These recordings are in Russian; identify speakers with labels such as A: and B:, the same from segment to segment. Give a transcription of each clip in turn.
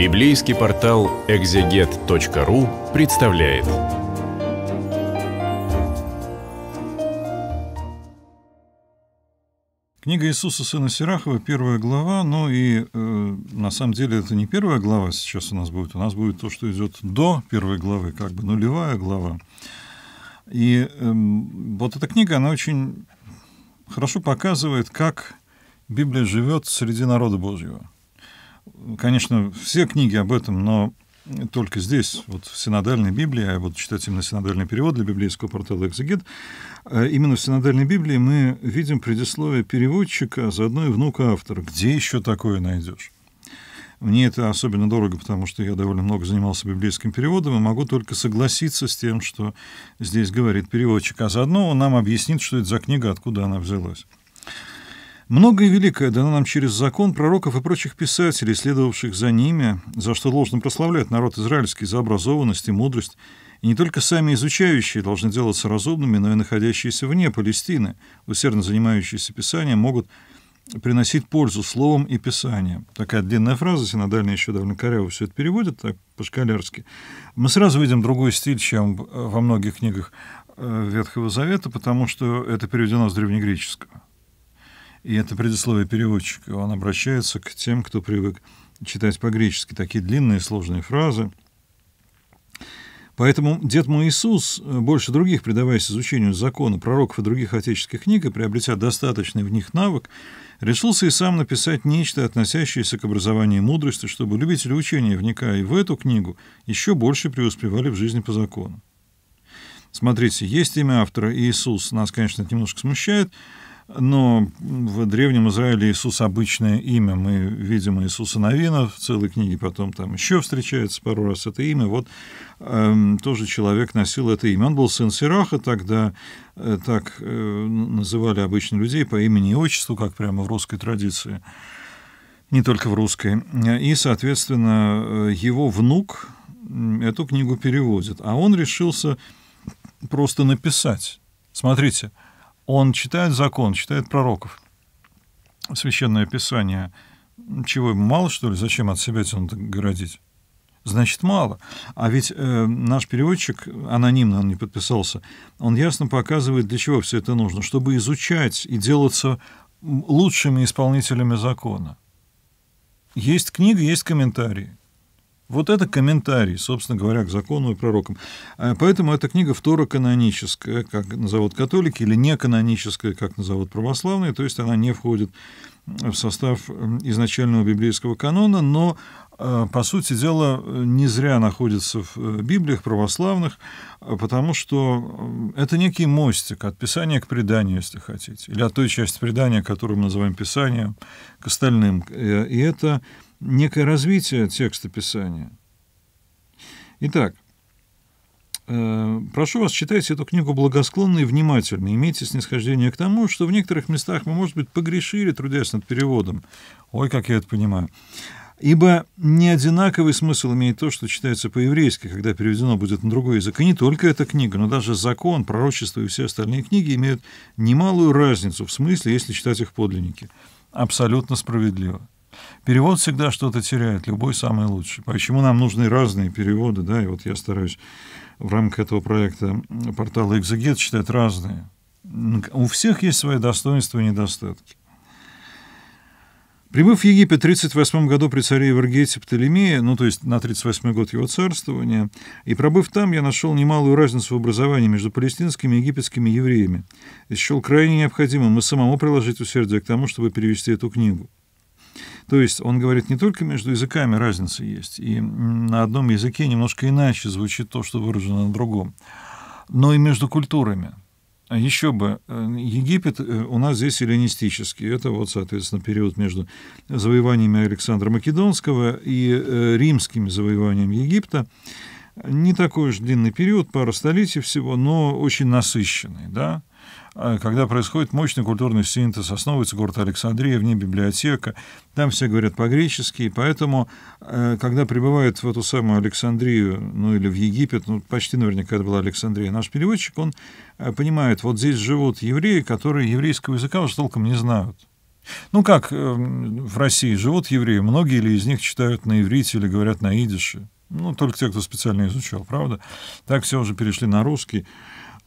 A: Библейский портал экзегет.ру представляет. Книга Иисуса сына Сирахова, первая глава, но ну и э, на самом деле это не первая глава сейчас у нас будет, у нас будет то, что идет до первой главы, как бы нулевая глава. И э, вот эта книга, она очень хорошо показывает, как Библия живет среди народа Божьего. Конечно, все книги об этом, но только здесь, вот в синодальной Библии, я а буду читать именно синодальный перевод для библейского портала «Экзегет», э, именно в синодальной Библии мы видим предисловие переводчика, а заодно и внука автора. Где еще такое найдешь? Мне это особенно дорого, потому что я довольно много занимался библейским переводом и могу только согласиться с тем, что здесь говорит переводчик, а заодно он нам объяснит, что это за книга, откуда она взялась. Многое великое дано нам через закон пророков и прочих писателей, следовавших за ними, за что должен прославлять народ израильский за образованность и мудрость, и не только сами изучающие должны делаться разумными, но и находящиеся вне Палестины, усердно занимающиеся Писанием, могут приносить пользу словом и писанием. Такая длинная фраза, синодальная еще довольно коряво все это переводит, так по-школярски. Мы сразу видим другой стиль, чем во многих книгах э, Ветхого Завета, потому что это переведено с древнегреческого. И это предисловие переводчика. Он обращается к тем, кто привык читать по-гречески такие длинные сложные фразы. Поэтому дед мой Иисус, э, больше других предаваясь изучению закона пророков и других отеческих книг и приобретя достаточный в них навык, решился и сам написать нечто, относящееся к образованию и мудрости, чтобы любители учения, вникая в эту книгу, еще больше преуспевали в жизни по закону. Смотрите, есть имя автора Иисус, нас, конечно, это немножко смущает, но в Древнем Израиле Иисус обычное имя. Мы видим Иисуса Новина в целой книге, потом там еще встречается пару раз это имя. Вот э, тоже человек носил это имя. Он был сын Сираха, тогда э, так э, называли обычно людей по имени и отчеству, как прямо в русской традиции, не только в русской. И, соответственно, э, его внук эту книгу переводит. А он решился просто написать. Смотрите – он читает закон, читает пророков, священное писание. Чего мало, что ли? Зачем от себя тянут городить? Значит, мало. А ведь э, наш переводчик, анонимно он не подписался, он ясно показывает, для чего все это нужно. Чтобы изучать и делаться лучшими исполнителями закона. Есть книга, есть комментарии. Вот это комментарий, собственно говоря, к закону и пророкам. А, поэтому эта книга второканоническая, как назовут католики, или неканоническая, как назовут православные, то есть она не входит в состав изначального библейского канона, но а, по сути дела, не зря находится в э, Библиях православных, а, потому что это некий мостик от Писания к преданию, если хотите, или от той части предания, которую мы называем Писанием, к остальным. Э, и это некое развитие текста Писания. Итак, э, прошу вас, читайте эту книгу благосклонно и внимательно. Имейте снисхождение к тому, что в некоторых местах мы, может быть, погрешили, трудясь над переводом. Ой, как я это понимаю. Ибо не одинаковый смысл имеет то, что читается по-еврейски, когда переведено будет на другой язык. И не только эта книга, но даже закон, пророчество и все остальные книги имеют немалую разницу в смысле, если читать их подлинники. Абсолютно справедливо. Перевод всегда что-то теряет, любой самый лучший. Почему нам нужны разные переводы, да, и вот я стараюсь в рамках этого проекта портала «Экзегет» читать разные. У всех есть свои достоинства и недостатки. Прибыв в Египет в 38 году при царе Эвергете Птолемея, ну, то есть на 38 год его царствования, и пробыв там, я нашел немалую разницу в образовании между палестинскими и египетскими евреями. И счел крайне необходимым и самому приложить усердие к тому, чтобы перевести эту книгу. То есть он говорит, не только между языками разница есть, и на одном языке немножко иначе звучит то, что выражено на другом, но и между культурами. А еще бы, э, Египет э, у нас здесь эллинистический. Это вот, соответственно, период между завоеваниями Александра Македонского и э, римскими завоеваниями Египта. Не такой уж длинный период, пару столетий всего, но очень насыщенный, да? А, когда происходит мощный культурный синтез, основывается город Александрия, в ней библиотека, там все говорят по-гречески, поэтому, э, когда прибывает в эту самую Александрию, ну или в Египет, ну почти наверняка это была Александрия, наш переводчик, он э, понимает, вот здесь живут евреи, которые еврейского языка уже толком не знают. Ну как э, в России живут евреи, многие ли из них читают на иврите или говорят на идише? Ну, только те, кто специально изучал, правда? Так все уже перешли на русский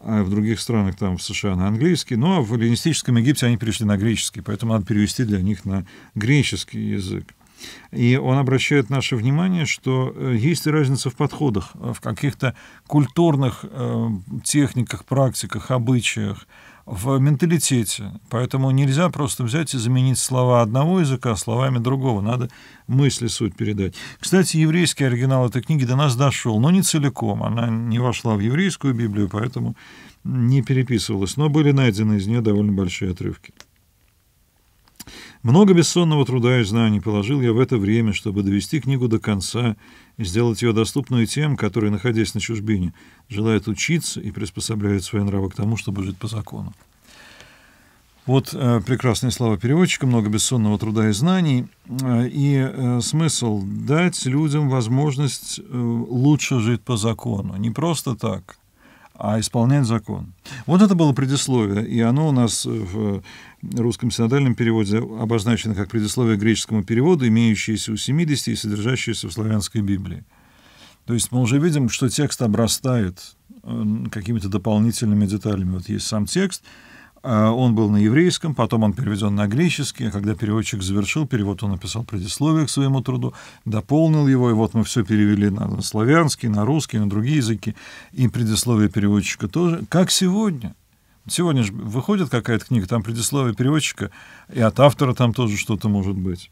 A: а в других странах, там, в США на английский, но в эллинистическом Египте они перешли на греческий, поэтому надо перевести для них на греческий язык. И он обращает наше внимание, что э, есть разница в подходах, э, в каких-то культурных э, техниках, практиках, обычаях, в менталитете. Поэтому нельзя просто взять и заменить слова одного языка словами другого. Надо мысли суть передать. Кстати, еврейский оригинал этой книги до нас дошел, но не целиком. Она не вошла в еврейскую Библию, поэтому не переписывалась. Но были найдены из нее довольно большие отрывки. Много бессонного труда и знаний положил я в это время, чтобы довести книгу до конца и сделать ее доступной тем, которые, находясь на чужбине, желают учиться и приспосабливают свои нравы к тому, чтобы жить по закону. Вот э, прекрасные слова переводчика, много бессонного труда и знаний. Э, и э, смысл — дать людям возможность э, лучше жить по закону. Не просто так, а исполнять закон. Вот это было предисловие, и оно у нас э, в русском синодальном переводе обозначено как предисловие греческому переводу, имеющееся у 70 и содержащееся в славянской Библии. То есть мы уже видим, что текст обрастает э, какими-то дополнительными деталями. Вот есть сам текст, а, он был на еврейском, потом он переведен на греческий, а когда переводчик завершил перевод, он написал предисловие к своему труду, дополнил его, и вот мы все перевели на славянский, на русский, на другие языки, и предисловие переводчика тоже, как сегодня. Сегодня же выходит какая-то книга, там предисловие переводчика, и от автора там тоже что-то может быть.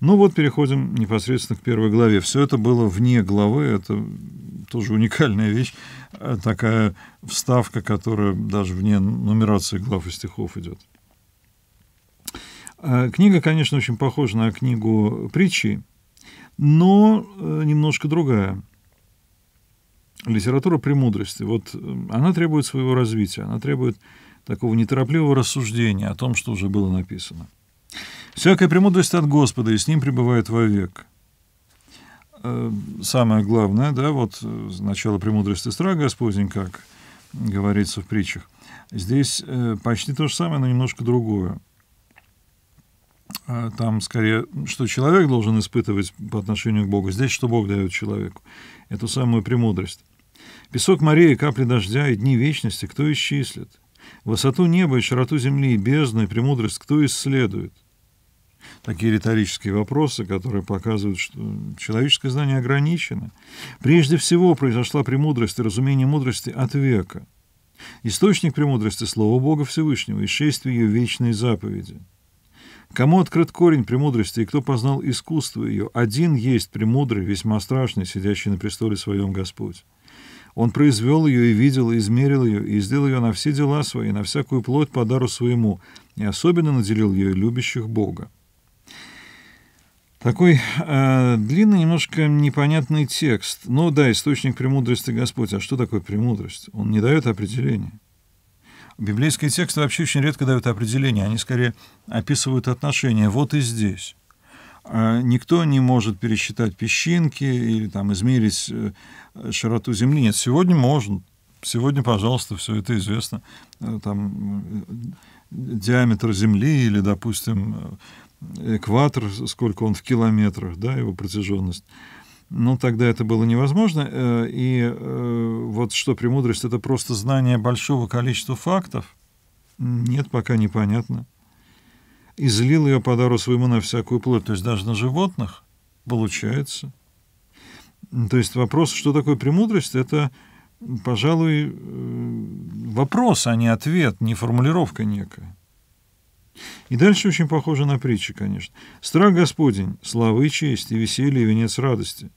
A: Ну вот, переходим непосредственно к первой главе. Все это было вне главы, это тоже уникальная вещь, э, такая вставка, которая даже вне нумерации глав и стихов идет. Э, книга, конечно, очень похожа на книгу притчи, но э, немножко другая. Литература премудрости, вот она требует своего развития, она требует такого неторопливого рассуждения о том, что уже было написано. Всякая премудрость от Господа, и с ним пребывает вовек. Э, самое главное, да, вот э, начало премудрости страх Господень, как говорится в притчах, здесь э, почти то же самое, но немножко другое. Там скорее, что человек должен испытывать по отношению к Богу, здесь что Бог дает человеку, эту самую премудрость. Песок морей, капли дождя и дни вечности кто исчислит? Высоту неба и широту земли и бездны и премудрость кто исследует? — такие риторические вопросы, которые показывают, что человеческое знание ограничено. Прежде всего произошла премудрость и разумение мудрости от века. Источник премудрости – Слово Бога Всевышнего и шествие ее вечной заповеди. Кому открыт корень премудрости и кто познал искусство ее, один есть премудрый, весьма страшный, сидящий на престоле своем Господь. Он произвел ее и видел, и измерил ее, и сделал ее на все дела свои, на всякую плоть по дару своему, и особенно наделил ее любящих Бога. Такой э, длинный, немножко непонятный текст. Ну да, источник премудрости Господь. А что такое премудрость? Он не дает определения. Библейские тексты вообще очень редко дают определения. Они скорее описывают отношения. Вот и здесь. Э, никто не может пересчитать песчинки или там измерить э, широту земли. Нет, сегодня можно. Сегодня, пожалуйста, все это известно. Э, там э, диаметр земли или, допустим, э, экватор, сколько он в километрах, да, его протяженность. Но тогда это было невозможно. Э, и э, вот что премудрость, это просто знание большого количества фактов. Нет, пока непонятно. Излил ее по дару своему на всякую плоть, то есть даже на животных получается. То есть вопрос, что такое премудрость, это, пожалуй, э, вопрос, а не ответ, не формулировка некая. И дальше очень похоже на притчи, конечно. «Страх Господень, славы и честь, и веселье, и венец радости».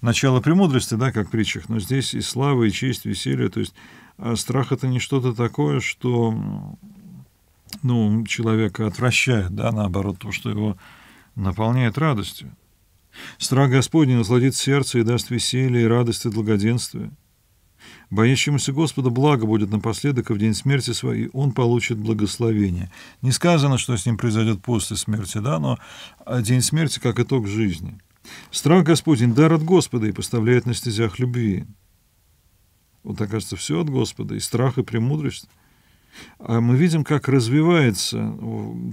A: Начало премудрости, да, как притчах, но здесь и слава, и честь, и веселье. То есть а страх — это не что-то такое, что ну, человека отвращает, да, наоборот, то, что его наполняет радостью. Страх Господень насладит сердце и даст веселье и радость и благоденствие. Боящемуся Господа благо будет напоследок, и в день смерти своей он получит благословение. Не сказано, что с ним произойдет после смерти, да, но а, день смерти как итог жизни. Страх Господень дар от Господа и поставляет на стезях любви. Вот, окажется, все от Господа, и страх, и премудрость. А мы видим, как развивается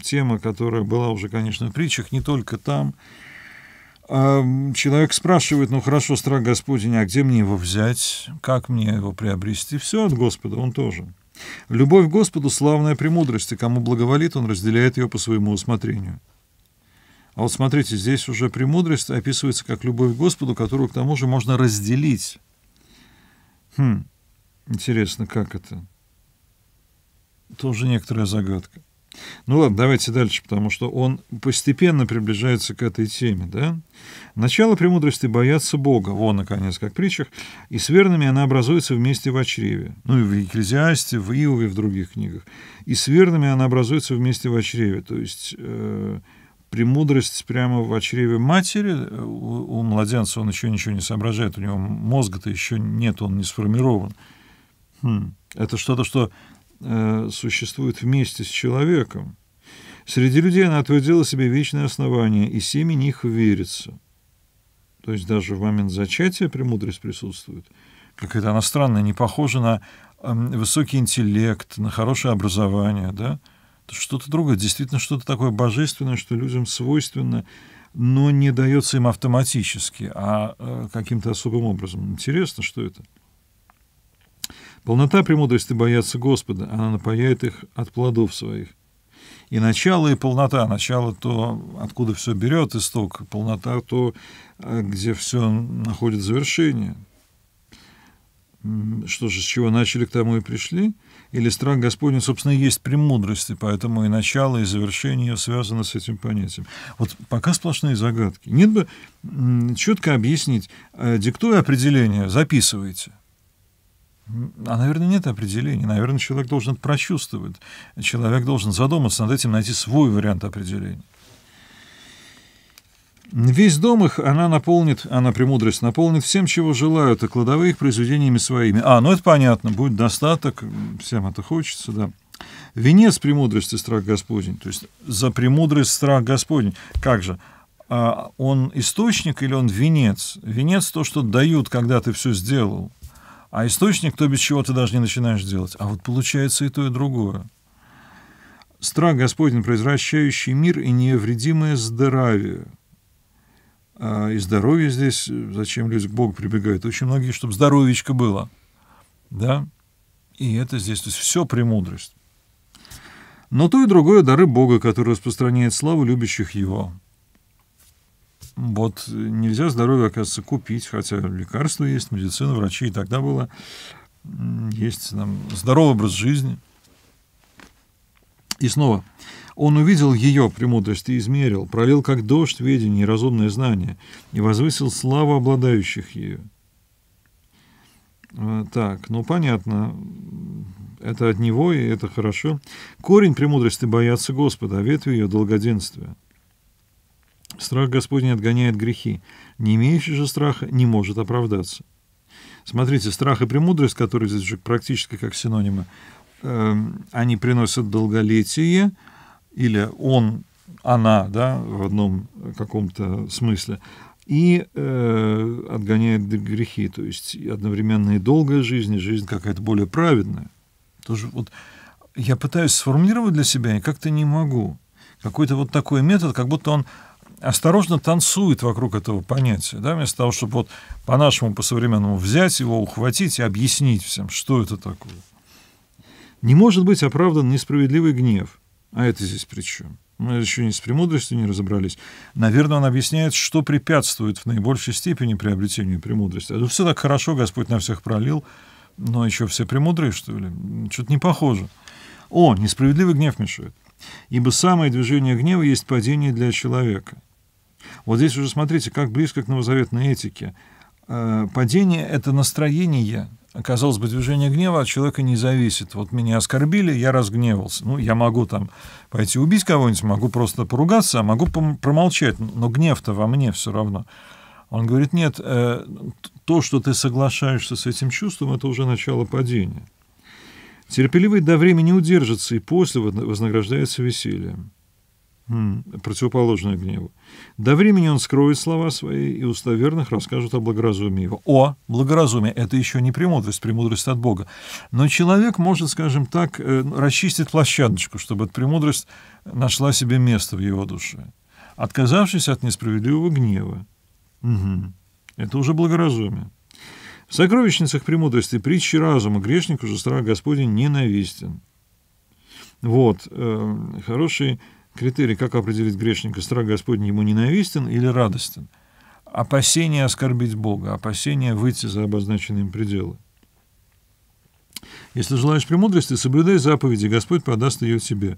A: тема, которая была уже, конечно, в притчах, не только там, а, человек спрашивает, ну хорошо, страх Господень, а где мне его взять? Как мне его приобрести? Все от Господа, он тоже. Любовь к Господу — славная премудрость, и кому благоволит, он разделяет ее по своему усмотрению. А вот смотрите, здесь уже премудрость описывается как любовь к Господу, которую к тому же можно разделить. Хм, интересно, как это? Тоже некоторая загадка. Ну ладно, давайте дальше, потому что он постепенно приближается к этой теме. Да? Начало премудрости боятся Бога, вон, наконец, как в притчах, и с верными она образуется вместе в очреве. Ну и в Екклезиасте, в Иове, в других книгах. И с верными она образуется вместе в очреве. То есть э, премудрость прямо в очреве матери. Э, у, у младенца он еще ничего не соображает, у него мозга-то еще нет, он не сформирован. Хм. Это что-то, что Э, существует вместе с человеком. Среди людей она отводила себе вечное основание, и семя них верится. То есть даже в момент зачатия премудрость присутствует. Какая-то она странная, не похожа на э, высокий интеллект, на хорошее образование, да? Что-то другое, действительно что-то такое божественное, что людям свойственно, но не дается им автоматически, а э, каким-то особым образом. Интересно, что это? Полнота премудрости боятся Господа, она напояет их от плодов своих. И начало, и полнота. Начало то, откуда все берет исток, полнота то, э, где все находит завершение. Что же, с чего начали, к тому и пришли? Или страх Господень, собственно, есть премудрости, поэтому и начало, и завершение связано с этим понятием. Вот пока сплошные загадки. Нет бы четко объяснить, э, диктуя определение, записывайте – а, наверное, нет определения. Наверное, человек должен это прочувствовать. Человек должен задуматься над этим, найти свой вариант определения. Весь дом их она наполнит, она премудрость наполнит всем, чего желают, и кладовые их произведениями своими. А, ну это понятно, будет достаток, всем это хочется, да. Венец премудрости страх Господень, то есть за премудрость страх Господень. Как же? А он источник или он венец? Венец то, что дают, когда ты все сделал. А источник, то без чего ты даже не начинаешь делать. А вот получается и то, и другое. Страх Господень, произвращающий мир и невредимое здоровье. А и здоровье здесь, зачем люди к Богу прибегают? Очень многие, чтобы здоровечко было. Да? И это здесь, то есть все премудрость. Но то и другое дары Бога, который распространяет славу любящих Его. Вот нельзя здоровье, оказывается, купить, хотя лекарства есть, медицина, врачи и тогда было. Есть там здоровый образ жизни. И снова. Он увидел ее премудрость и измерил, пролил как дождь ведение и разумное знание, и возвысил славу обладающих ее. А, так, ну понятно, это от него, и это хорошо. Корень премудрости бояться Господа, а ветви ее долгоденствия. Страх Господень отгоняет грехи. Не имеющий же страха не может оправдаться. Смотрите, страх и премудрость, которые здесь уже практически как синонимы, эм, они приносят долголетие, или он, она, да, в одном каком-то смысле, и э, отгоняет грехи, то есть одновременно и долгая жизнь, и жизнь какая-то более праведная. Тоже вот я пытаюсь сформулировать для себя, и как-то не могу. Какой-то вот такой метод, как будто он осторожно танцует вокруг этого понятия, да, вместо того, чтобы вот по-нашему, по-современному взять его, ухватить и объяснить всем, что это такое. Не может быть оправдан несправедливый гнев. А это здесь при чем? Мы еще не с премудростью не разобрались. Наверное, он объясняет, что препятствует в наибольшей степени приобретению премудрости. Это все так хорошо Господь на всех пролил, но еще все премудрые, что ли? Что-то не похоже. О, несправедливый гнев мешает. Ибо самое движение гнева есть падение для человека. Вот здесь уже смотрите, как близко к новозаветной этике. Э, падение — это настроение, казалось бы, движение гнева от человека не зависит. Вот меня оскорбили, я разгневался. Ну, я могу там пойти убить кого-нибудь, могу просто поругаться, а могу промолчать, но гнев-то во мне все равно. Он говорит, нет, э, то, что ты соглашаешься с этим чувством, это уже начало падения. Терпеливый до времени удержится и после вознаграждается весельем противоположное гневу. До времени он скроет слова свои, и уста верных расскажут о благоразумии его. О, благоразумие — это еще не премудрость, премудрость от Бога. Но человек может, скажем так, э, расчистить площадочку, чтобы эта премудрость нашла себе место в его душе, отказавшись от несправедливого гнева. Угу. Это уже благоразумие. В сокровищницах премудрости притчи разума грешнику же страх Господень ненавистен. Вот, э, хороший Критерий, как определить грешника, страх Господень ему ненавистен или радостен. Опасение оскорбить Бога, опасение выйти за обозначенные им пределы. Если желаешь премудрости, соблюдай заповеди, Господь подаст ее тебе.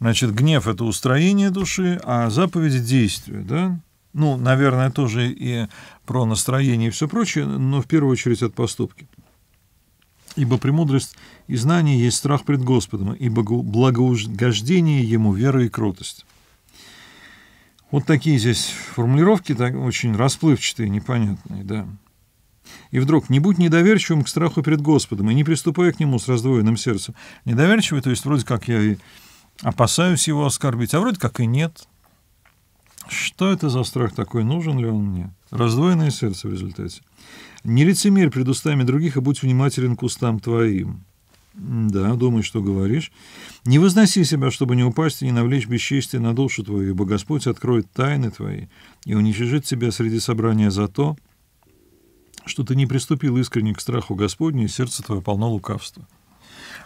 A: Значит, гнев – это устроение души, а заповеди – действие, да? Ну, наверное, тоже и про настроение и все прочее, но в первую очередь от поступки. Ибо премудрость и знание есть страх пред Господом, ибо благоугождение Ему вера и кротость. Вот такие здесь формулировки, так, очень расплывчатые, непонятные, да. И вдруг, не будь недоверчивым к страху перед Господом, и не приступая к нему с раздвоенным сердцем. Недоверчивый, то есть вроде как я и опасаюсь его оскорбить, а вроде как и нет. Что это за страх такой, нужен ли он мне? Раздвоенное сердце в результате. Не лицемерь пред устами других, а будь внимателен к устам твоим. Да, думай, что говоришь. Не возноси себя, чтобы не упасть и не навлечь бесчестие на душу твою, ибо Господь откроет тайны твои и уничижит тебя среди собрания за то, что ты не приступил искренне к страху Господню, и сердце твое полно лукавства.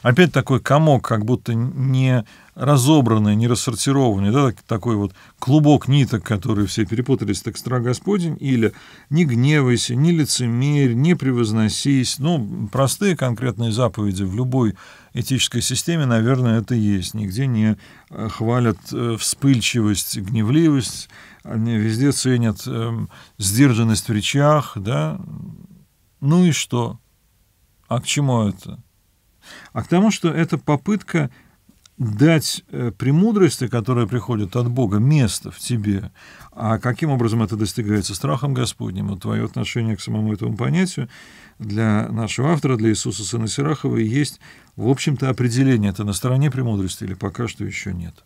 A: Опять такой комок, как будто не разобранный, не рассортированный, да, такой вот клубок ниток, которые все перепутались, так стра Господень, или «не гневайся», «не лицемерь», «не превозносись». Ну, простые конкретные заповеди в любой этической системе, наверное, это есть. Нигде не э, хвалят э, вспыльчивость, гневливость, везде ценят э, сдержанность в речах, да. Ну и что? А к чему это? а к тому, что это попытка дать э, премудрости, которая приходит от Бога, место в тебе. А каким образом это достигается? Страхом Господним. Вот твое отношение к самому этому понятию для нашего автора, для Иисуса Сына Сирахова, есть, в общем-то, определение. Это на стороне премудрости или пока что еще нет?